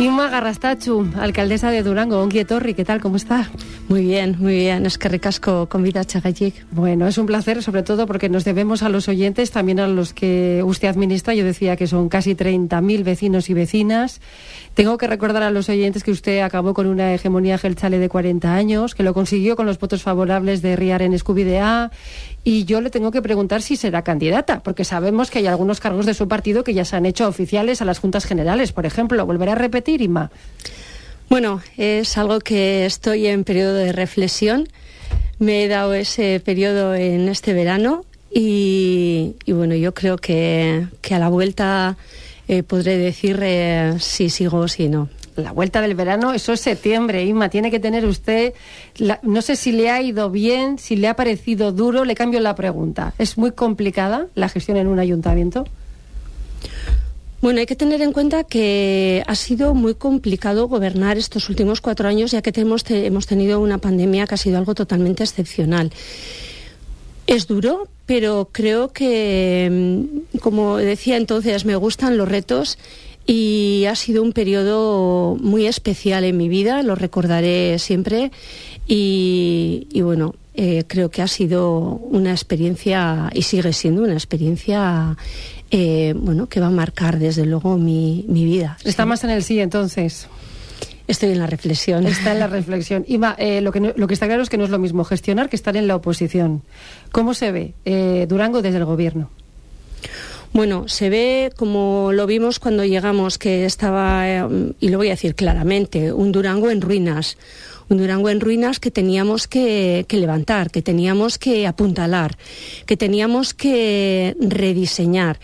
Inma Garrastachu, alcaldesa de Durango, Torri, ¿qué tal? ¿Cómo está? Muy bien, muy bien. Es que ricasco con vida Chagayik. Bueno, es un placer, sobre todo porque nos debemos a los oyentes, también a los que usted administra. Yo decía que son casi 30.000 vecinos y vecinas. Tengo que recordar a los oyentes que usted acabó con una hegemonía gelchale de 40 años, que lo consiguió con los votos favorables de Riar en A y yo le tengo que preguntar si será candidata, porque sabemos que hay algunos cargos de su partido que ya se han hecho oficiales a las juntas generales, por ejemplo. ¿Volverá a repetir, Inma? Bueno, es algo que estoy en periodo de reflexión. Me he dado ese periodo en este verano y, bueno, yo creo que, a la vuelta eh, podré decir eh, si sigo o si no la vuelta del verano, eso es septiembre, Inma... Tiene que tener usted. no sé si le ha ido bien, si le ha parecido duro. Le cambio la pregunta. ¿Es muy complicada la gestión en un ayuntamiento? Bueno, hay que tener en cuenta que ha sido muy complicado gobernar estos últimos cuatro años, ya que tenemos hemos tenido una pandemia que ha sido algo totalmente excepcional. Es duro, pero creo que, mm, como decía entonces, me gustan los retos y ha sido un periodo muy especial en mi vida, lo recordaré siempre y, bueno, eh, creo que ha sido una experiencia y sigue siendo una experiencia eh, bueno, que va a marcar desde luego mi, mi vida. Está más en el sí entonces. Estoy en la reflexión. Está en la reflexión. Y eh, lo, que lo que está claro es que no es lo mismo gestionar que estar en la oposición. ¿Cómo se ve eh, Durango desde el gobierno? Bueno, se ve como lo vimos cuando llegamos, que estaba, eh, y lo voy a decir claramente, un Durango en ruinas. Un Durango en ruinas que teníamos que, levantar, que teníamos que apuntalar, que teníamos que rediseñar.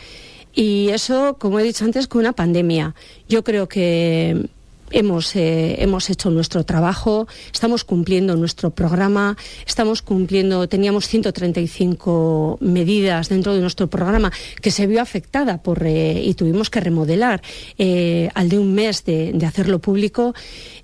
Y eso, como he dicho antes, con una pandemia. Yo creo que hemos, eh, hemos hecho nuestro trabajo, estamos cumpliendo nuestro programa, estamos cumpliendo, teníamos 135 medidas dentro de nuestro programa que se vio afectada por, eh, y tuvimos que remodelar eh, al de un mes de, hacerlo público.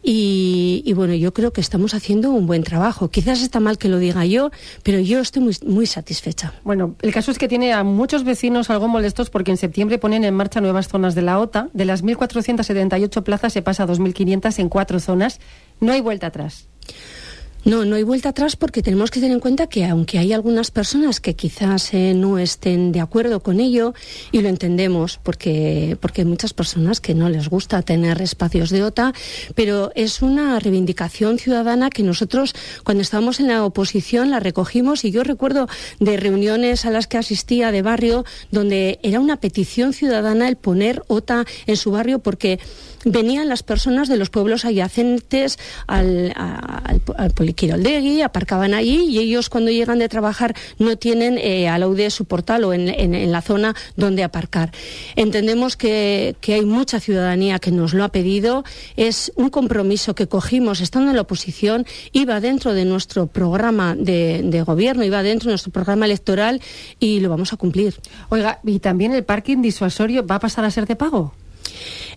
Y, bueno, yo creo que estamos haciendo un buen trabajo. Quizás está mal que lo diga yo, pero yo estoy muy, muy satisfecha. Bueno, el caso es que tiene a muchos vecinos algo molestos porque en septiembre ponen en marcha nuevas zonas de la OTA. De las 1.478 plazas se pasa 2.500 en cuatro zonas. No hay vuelta atrás. No, no hay vuelta atrás porque tenemos que tener en cuenta que aunque hay algunas personas que quizás eh, no estén de acuerdo con ello y lo entendemos porque porque hay muchas personas que no les gusta tener espacios de OTA, pero es una reivindicación ciudadana que nosotros cuando estábamos en la oposición la recogimos y yo recuerdo de reuniones a las que asistía de barrio donde era una petición ciudadana el poner OTA en su barrio porque venían las personas de los pueblos adyacentes al, político el Kiroldegui, aparcaban ahí y ellos cuando llegan de trabajar no tienen eh, a la e su portal o en, la zona donde aparcar. Entendemos que, hay mucha ciudadanía que nos lo ha pedido, es un compromiso que cogimos estando en la oposición, iba dentro de nuestro programa de, de gobierno, iba dentro de nuestro programa electoral y lo vamos a cumplir. Oiga, ¿y también el parking disuasorio va a pasar a ser de pago?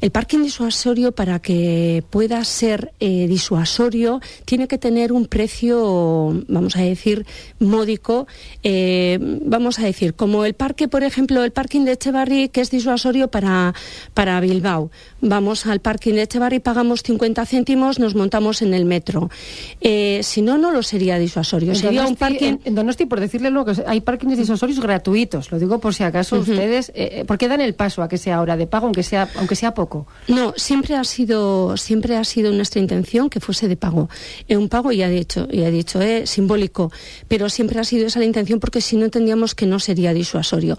El parking disuasorio, para que pueda ser eh, disuasorio, tiene que tener un precio, vamos a decir, módico. Eh, vamos a decir, como el parque, por ejemplo, el parking de Echevarri, que es disuasorio para, para Bilbao. Vamos al parking de Echevarri, pagamos 50 céntimos, nos montamos en el metro. Eh, si no, no lo sería disuasorio. En un parking. En, por decirle luego, hay parkings disuasorios gratuitos. Lo digo por si acaso ustedes... ¿Por ustedes. porque dan el paso a que sea hora de pago, aunque sea, aunque sea poco? No, siempre ha sido, siempre ha sido nuestra intención que fuese de pago. Eh, un pago, ya he dicho, y dicho eh, simbólico, pero siempre ha sido esa la intención porque si no entendíamos que no sería disuasorio.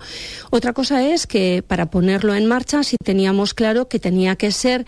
Otra cosa es que para ponerlo en marcha, si sí teníamos claro que tenía que ser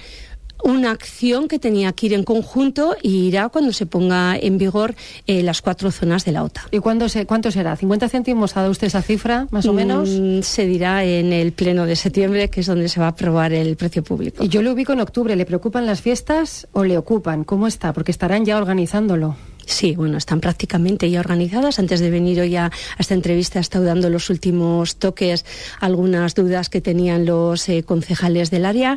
una acción que tenía que ir en conjunto y irá cuando se ponga en vigor eh, las cuatro zonas de la OTA. ¿Y se, cuánto será? ¿50 céntimos ha dado usted esa cifra, más o mm, menos? se dirá en el pleno de septiembre, que es donde se va a aprobar el precio público. Y yo lo ubico en octubre. ¿Le preocupan las fiestas o le ocupan? ¿Cómo está? Porque estarán ya organizándolo. Sí, bueno, están prácticamente ya organizadas. Antes de venir hoy a, esta entrevista he estado dando los últimos toques, algunas dudas que tenían los eh, concejales del área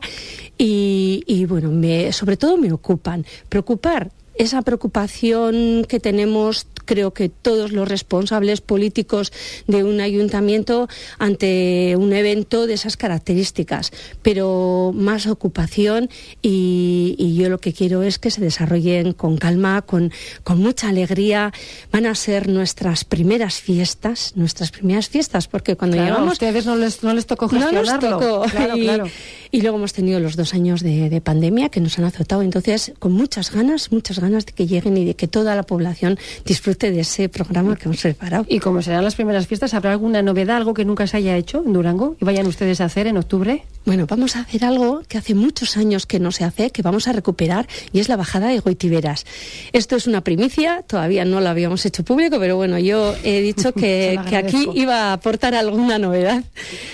y, bueno, sobre todo me ocupan. Preocupar esa preocupación que tenemos creo que todos los responsables políticos de un ayuntamiento ante un evento de esas características, pero más ocupación y, yo lo que quiero es que se desarrollen con calma, con, con mucha alegría. Van a ser nuestras primeras fiestas, nuestras primeras fiestas, porque cuando llegamos... A ustedes no les, no les tocó gestionarlo. No tocó. Claro, claro. Y luego hemos tenido los dos años de, pandemia que nos han azotado. Entonces, con muchas ganas, muchas ganas de que lleguen y de que toda la población disfrute de ese programa que hemos preparado. ¿Y como serán las primeras fiestas? ¿Habrá alguna novedad, algo que nunca se haya hecho en Durango y vayan ustedes a hacer en octubre? Bueno, vamos a hacer algo que hace muchos años que no se hace, que vamos a recuperar, y es la bajada de Goitiveras. Esto es una primicia, todavía no lo habíamos hecho público, pero bueno, yo he dicho que, aquí iba a aportar alguna novedad.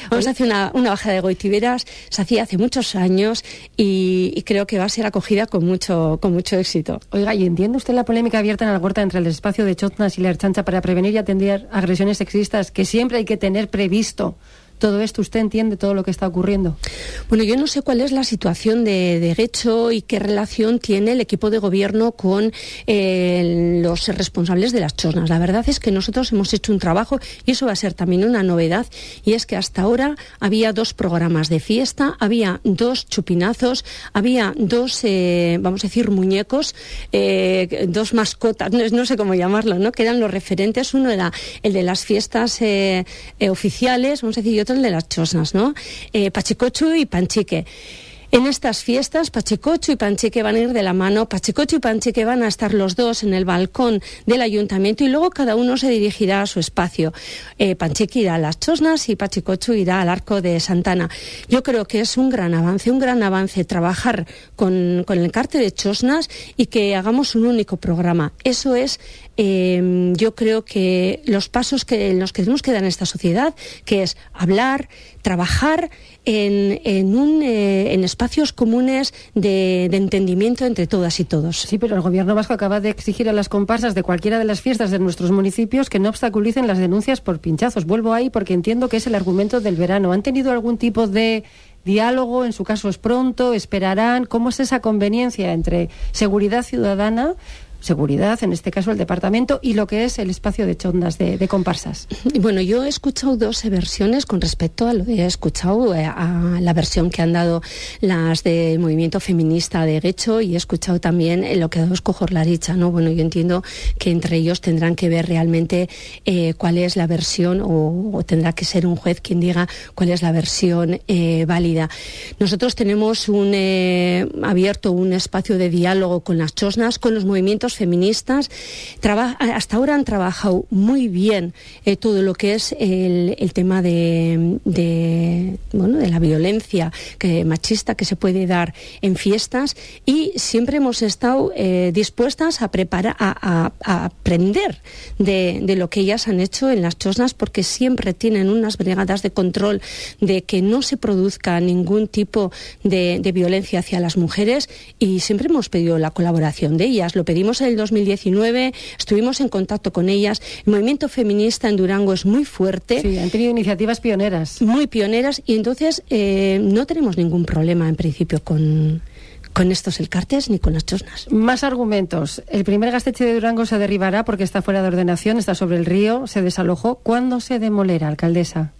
Vamos a hacer una, una bajada de Goitiveras. Se hacía hace muchos años y, creo que va a ser acogida con mucho, con mucho éxito. Oiga, ¿y entiende usted la polémica abierta en la huerta entre el espacio de Chotnas y la Erchancha para prevenir y atender agresiones sexistas que siempre hay que tener previsto? todo esto? ¿Usted entiende todo lo que está ocurriendo? Bueno, yo no sé cuál es la situación de derecho y qué relación tiene el equipo de gobierno con eh, los responsables de las chornas. La verdad es que nosotros hemos hecho un trabajo y eso va a ser también una novedad y es que hasta ahora había dos programas de fiesta, había dos chupinazos, había dos, eh, vamos a decir, muñecos, eh, dos mascotas, no, sé cómo llamarlo, ¿no? Que eran los referentes. Uno era el de las fiestas oficiales, vamos a decir, de las chosnas, ¿no? Eh, Pachicochu y Panchique. En estas fiestas, Pachicocho y Panchique van a ir de la mano. Pachicocho y Panchique van a estar los dos en el balcón del ayuntamiento y luego cada uno se dirigirá a su espacio. Eh, Panchique irá a las chosnas y Pachicocho irá al arco de Santana. Yo creo que es un gran avance, un gran avance trabajar con, con el cartel de chosnas y que hagamos un único programa. Eso es Em, yo creo que los pasos que, nos los que tenemos que dar en esta sociedad, que es hablar, trabajar en, un, eh, en espacios comunes de, de, entendimiento entre todas y todos. Sí, pero el gobierno vasco acaba de exigir a las comparsas de cualquiera de las fiestas de nuestros municipios que no obstaculicen las denuncias por pinchazos. Vuelvo ahí porque entiendo que es el argumento del verano. ¿Han tenido algún tipo de diálogo, en su caso es pronto, esperarán, ¿cómo es esa conveniencia entre seguridad ciudadana, seguridad, en este caso el departamento, y lo que es el espacio de chondas, de, de comparsas. Bueno, yo he escuchado dos eh, versiones con respecto a lo que he escuchado, eh, a la versión que han dado las del movimiento feminista de Guecho y he escuchado también eh, lo que ha dado Escojor ¿no? Bueno, yo entiendo que entre ellos tendrán que ver realmente cuál es la versión o, tendrá que ser un juez quien diga cuál es la versión válida. Nosotros tenemos un, abierto un espacio de diálogo con las chosnas, con los movimientos feministas hasta ahora han trabajado muy bien eh, todo lo que es el, tema de, la violencia que, machista que se puede dar en fiestas y siempre hemos estado eh, dispuestas a, a, aprender de, lo que ellas han hecho en las chosnas porque siempre tienen unas brigadas de control de que no se produzca ningún tipo de, de violencia hacia las mujeres y siempre hemos pedido la colaboración de ellas. Lo pedimos en el 2019, estuvimos en contacto con ellas. El movimiento feminista en Durango es muy fuerte. Sí, han tenido iniciativas pioneras. Muy pioneras y entonces eh, no tenemos ningún problema en principio con, con estos elcartes ni con las chosnas. Más argumentos. El primer gasteche de Durango se derribará porque está fuera de ordenación, está sobre el río, se desalojó. ¿Cuándo se demolerá, alcaldesa?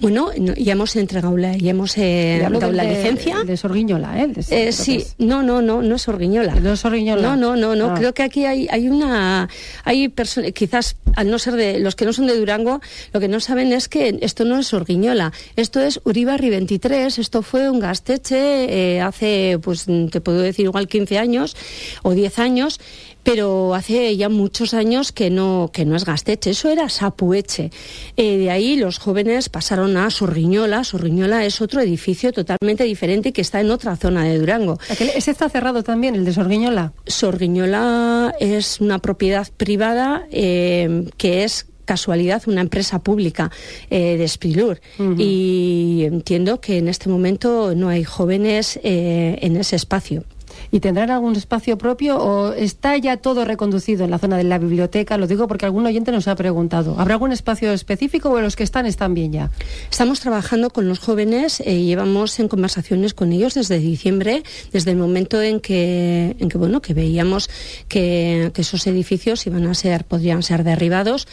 Bueno, ya hemos entregado la, ya hemos eh, dado la licencia. De Sorguiñola, ¿eh? eh sí, no, no, no, no es Sorguiñola. No es Sorguiñola. No, no, no, no. Ah. Creo que aquí hay, hay una, hay quizás al no ser de los que no son de Durango, lo que no saben es que esto no es Sorguiñola, esto es Uribarri 23. Esto fue un gasteche eh, hace, pues te puedo decir igual 15 años o 10 años pero hace ya muchos años que no, que no es Gasteche, eso era Sapueche. Eh, de ahí los jóvenes pasaron a Sorriñola. Sorriñola es otro edificio totalmente diferente que está en otra zona de Durango. ¿Ese está cerrado también, el de Sorriñola. Sorriñola es una propiedad privada eh, que es casualidad una empresa pública eh, de Sprilur. Y entiendo que en este momento no hay jóvenes en ese espacio. ¿Y tendrán algún espacio propio o está ya todo reconducido en la zona de la biblioteca? Lo digo porque algún oyente nos ha preguntado. ¿Habrá algún espacio específico o los que están están bien ya? Estamos trabajando con los jóvenes, eh, y llevamos en conversaciones con ellos desde diciembre, desde el momento en que, bueno, que veíamos que, que esos edificios iban a ser, podrían ser derribados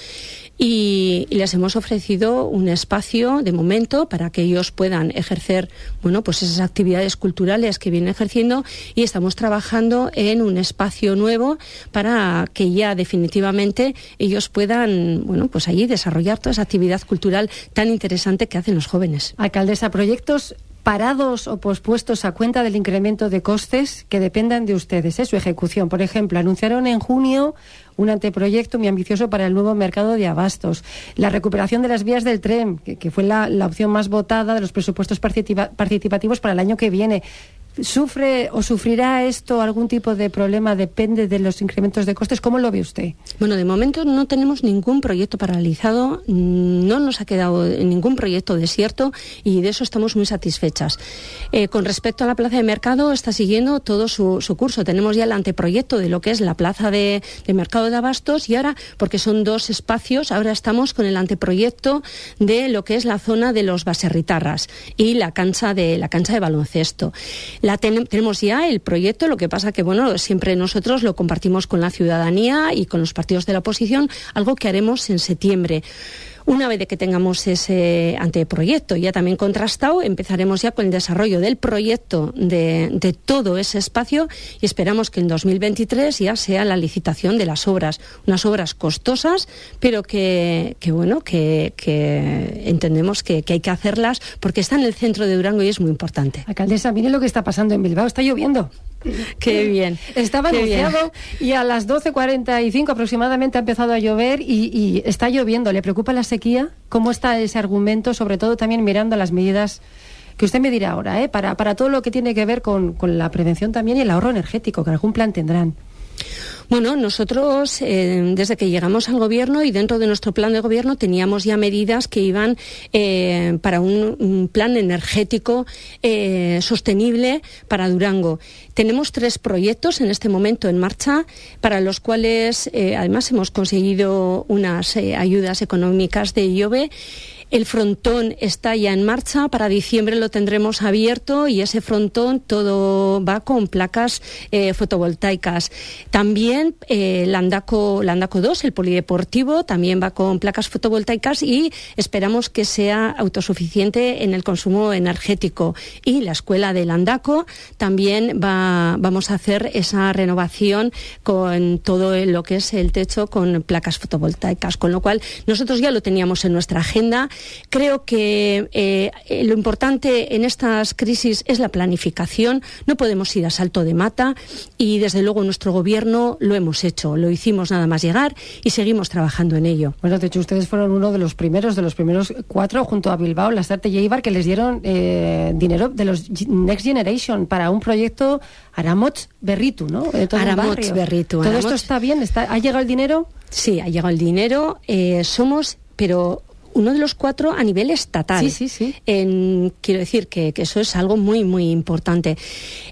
y, les hemos ofrecido un espacio de momento para que ellos puedan ejercer bueno pues esas actividades culturales que vienen ejerciendo y estamos trabajando en un espacio nuevo para que ya definitivamente ellos puedan bueno pues allí desarrollar toda esa actividad cultural tan interesante que hacen los jóvenes alcaldesa proyectos parados o pospuestos a cuenta del incremento de costes que dependan de ustedes, ¿eh? su ejecución. Por ejemplo, anunciaron en junio un anteproyecto muy ambicioso para el nuevo mercado de abastos, la recuperación de las vías del tren, que, fue la, opción más votada de los presupuestos participativos para el año que viene. ¿Sufre o sufrirá esto algún tipo de problema? Depende de los incrementos de costes. ¿Cómo lo ve usted? Bueno, de momento no tenemos ningún proyecto paralizado, no nos ha quedado ningún proyecto desierto y de eso estamos muy satisfechas. Eh, con respecto a la plaza de mercado, está siguiendo todo su, curso. Tenemos ya el anteproyecto de lo que es la plaza de, mercado de abastos y ahora, porque son dos espacios, ahora estamos con el anteproyecto de lo que es la zona de los baserritarras y la cancha de, la cancha de baloncesto tenemos ya el proyecto, lo que pasa que bueno, siempre nosotros lo compartimos con la ciudadanía y con los partidos de la oposición, algo que haremos en septiembre. Una vez de que tengamos ese anteproyecto ya también contrastado, empezaremos ya con el desarrollo del proyecto de, todo ese espacio y esperamos que en 2023 ya sea la licitación de las obras, unas obras costosas, pero que, bueno, que, entendemos que, que, hay que hacerlas porque está en el centro de Durango y es muy importante. Alcaldesa, mire lo que está pasando en Bilbao, está lloviendo. Qué bien. Estaba anunciado y a las 12.45 aproximadamente ha empezado a llover y, está lloviendo. ¿Le preocupa la sequía? ¿Cómo está ese argumento? Sobre todo también mirando las medidas que usted me dirá ahora, ¿eh? para, para todo lo que tiene que ver con, con la prevención también y el ahorro energético, que algún plan tendrán. Bueno, nosotros eh, desde que llegamos al gobierno y dentro de nuestro plan de gobierno teníamos ya medidas que iban eh, para un, plan energético eh, sostenible para Durango. Tenemos tres proyectos en este momento en marcha para los cuales además hemos conseguido unas ayudas económicas de IOBE. El frontón está ya en marcha, para diciembre lo tendremos abierto y ese frontón todo va con placas eh, fotovoltaicas. También eh, el Landaco, 2, el polideportivo, también va con placas fotovoltaicas y esperamos que sea autosuficiente en el consumo energético. Y la escuela de Landaco también va, vamos a hacer esa renovación con todo lo que es el techo con placas fotovoltaicas, con lo cual nosotros ya lo teníamos en nuestra agenda Creo que eh, eh, lo importante en estas crisis es la planificación. No podemos ir a salto de mata y, desde luego, nuestro gobierno lo hemos hecho. Lo hicimos nada más llegar y seguimos trabajando en ello. Bueno, de hecho, ustedes fueron uno de los primeros, de los primeros cuatro, junto a Bilbao, Sarte y Eibar, que les dieron eh, dinero de los Next Generation para un proyecto Aramots Berritu, ¿no? Berritu. Todo esto está bien, ¿ha llegado el dinero? Sí, ha llegado el dinero. somos, pero uno de los cuatro a nivel estatal. Sí, sí, sí. quiero decir que, eso es algo muy, muy importante.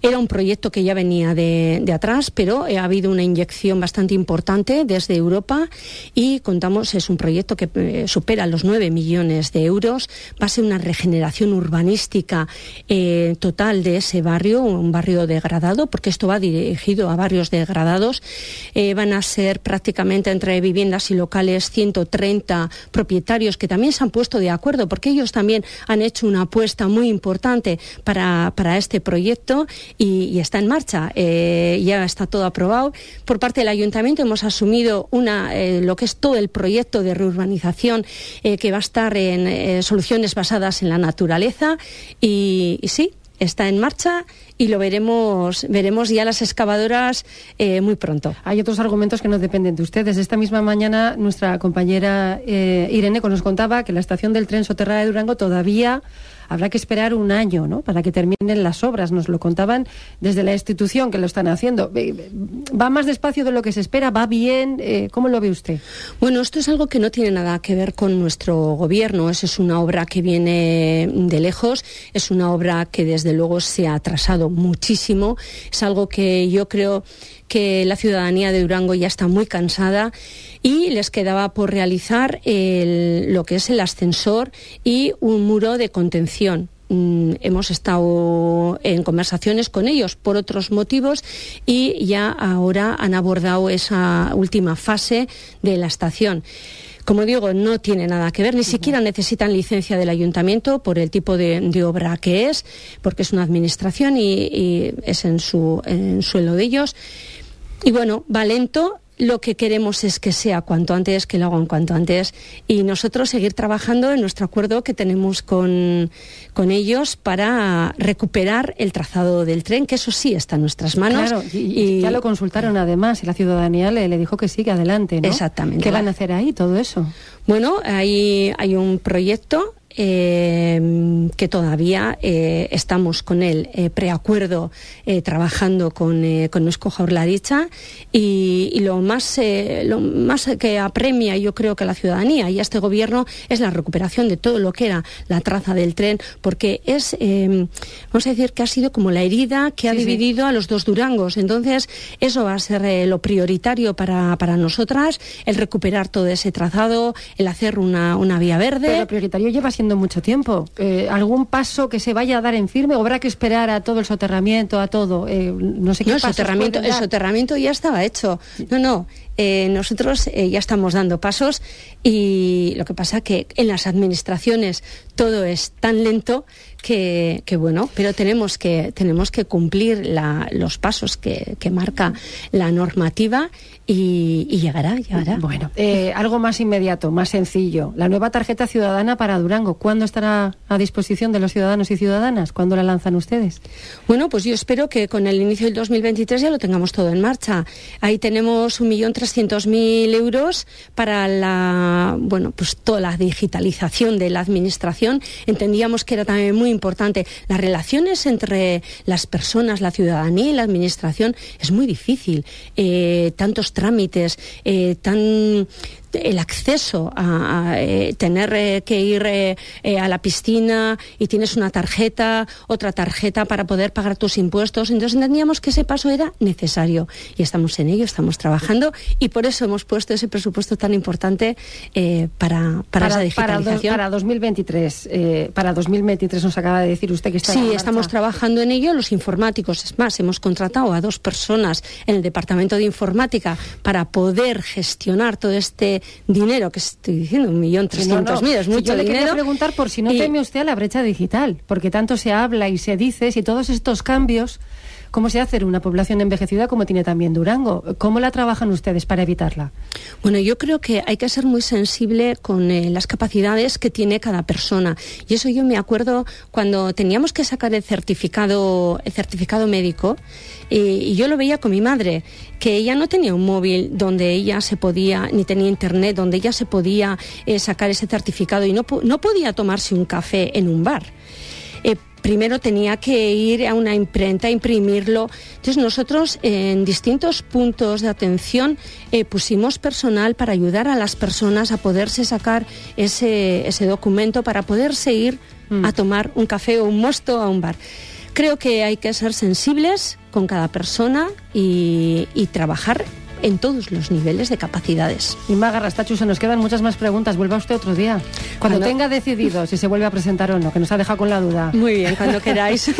Era un proyecto que ya venía de, atrás, pero eh, ha habido una inyección bastante importante desde Europa y contamos, es un proyecto que eh, supera los 9 millones de euros. Va a ser una regeneración urbanística eh, total de ese barrio, un barrio degradado, porque esto va dirigido a barrios degradados. van a ser prácticamente entre viviendas y locales 130 propietarios que también también se han puesto de acuerdo, porque ellos también han hecho una apuesta muy importante para, para este proyecto y, está en marcha. Eh, ya está todo aprobado. Por parte del ayuntamiento hemos asumido una, eh, lo que es todo el proyecto de reurbanización eh, que va a estar en soluciones basadas en la naturaleza y sí, está en marcha y lo veremos, veremos ya las excavadoras eh, muy pronto. Hay otros argumentos que no dependen de ustedes. Esta misma mañana nuestra compañera eh, Irene nos contaba que la estación del tren soterrada de Durango todavía habrá que esperar un año ¿no? para que terminen las obras. Nos lo contaban desde la institución que lo están haciendo. ¿Va más despacio de lo que se espera? ¿Va bien? Eh, ¿Cómo lo ve usted? Bueno, esto es algo que no tiene nada que ver con nuestro gobierno. Esa es una obra que viene de lejos, es una obra que desde luego se ha atrasado muchísimo. Es algo que yo creo que la ciudadanía de Durango ya está muy cansada y les quedaba por realizar lo que es el ascensor y un muro de contención mm, hemos estado en conversaciones con ellos por otros motivos y ya ahora han abordado esa última fase de la estación. Como digo, no tiene nada que ver, ni siquiera necesitan licencia del ayuntamiento por el tipo de, obra que es, porque es una administración y, es en su en suelo de ellos. Y bueno, Valento lo que queremos es que sea cuanto antes, que lo hagan cuanto antes y nosotros seguir trabajando en nuestro acuerdo que tenemos con, ellos para recuperar el trazado del tren, que eso sí está en nuestras manos. Claro, y, ya lo consultaron además y la ciudadanía le, dijo que sí, que adelante. ¿no? Exactamente. ¿Qué van a hacer ahí todo eso? Bueno, hay un proyecto Em, que todavía eh, estamos con el eh, preacuerdo eh, trabajando con, con Eusko la y, y lo, más, lo más que apremia yo creo que a la ciudadanía y a este gobierno es la recuperación de todo lo que era la traza del tren porque es, em, vamos a decir que ha sido como la herida que ha dividido a los dos Durangos. Entonces eso va a ser lo prioritario para, nosotras, el recuperar todo ese trazado, el hacer una, vía verde. prioritario lleva mucho tiempo. Eh, ¿Algún paso que se vaya a dar en firme? ¿O habrá que esperar a todo el soterramiento, a todo? Eh, no sé qué no, el soterramiento, el soterramiento ya estaba hecho. No, no, eh, nosotros eh, ya estamos dando pasos y lo que pasa que en las administraciones todo es tan lento que, bueno, pero tenemos que, tenemos que cumplir los pasos que, marca la normativa y, llegará, llegará. Bueno, eh, algo más inmediato, más sencillo. La nueva tarjeta ciudadana para Durango, ¿cuándo estará a disposición de los ciudadanos y ciudadanas? ¿Cuándo la lanzan ustedes? Bueno, pues yo espero que con el inicio del 2023 ya lo tengamos todo en marcha. Ahí tenemos un millón 300.000 euros para la, bueno, pues toda la digitalización de la administración. Entendíamos que era también muy importante. Las relaciones entre las personas, la ciudadanía y la administración es muy difícil. Eh, tantos trámites, eh, tan, el acceso a, eh, tener eh, que ir eh, a la piscina y tienes una tarjeta, otra tarjeta para poder pagar tus impuestos. Entonces entendíamos que ese paso era necesario y estamos en ello, estamos trabajando y por eso hemos puesto ese presupuesto tan importante para, para, para, digitalización. Para, 2023, para 2023 nos acaba de decir usted que está. Sí, estamos trabajando en ello los informáticos. Es más, hemos contratado a dos personas en el departamento de informática para poder gestionar todo este dinero, que estoy diciendo, un millón trescientos mil, es mucho yo le quería preguntar por si no teme usted a la brecha digital, porque tanto se habla y se dice, si todos estos cambios ¿Cómo se hace una población envejecida como tiene también Durango? ¿Cómo la trabajan ustedes para evitarla? Bueno, yo creo que hay que ser muy sensible con eh, las capacidades que tiene cada persona. Y eso yo me acuerdo cuando teníamos que sacar el certificado, el certificado médico, y yo lo veía con mi madre, que ella no tenía un móvil donde ella se podía, ni tenía internet, donde ella se podía eh, sacar ese certificado y no, no podía tomarse un café en un bar primero tenía que ir a una imprenta, a imprimirlo. Entonces nosotros en distintos puntos de atención eh, pusimos personal para ayudar a las personas a poderse sacar ese, documento, para poderse ir mm. a tomar un café o un mosto a un bar. Creo que hay que ser sensibles con cada persona y, y trabajar en todos los niveles de capacidades. Y Rastachu, se nos quedan muchas más preguntas. Vuelva usted otro día. Cuando, cuando tenga decidido si se vuelve a presentar o no, que nos ha dejado con la duda. Muy bien, cuando queráis.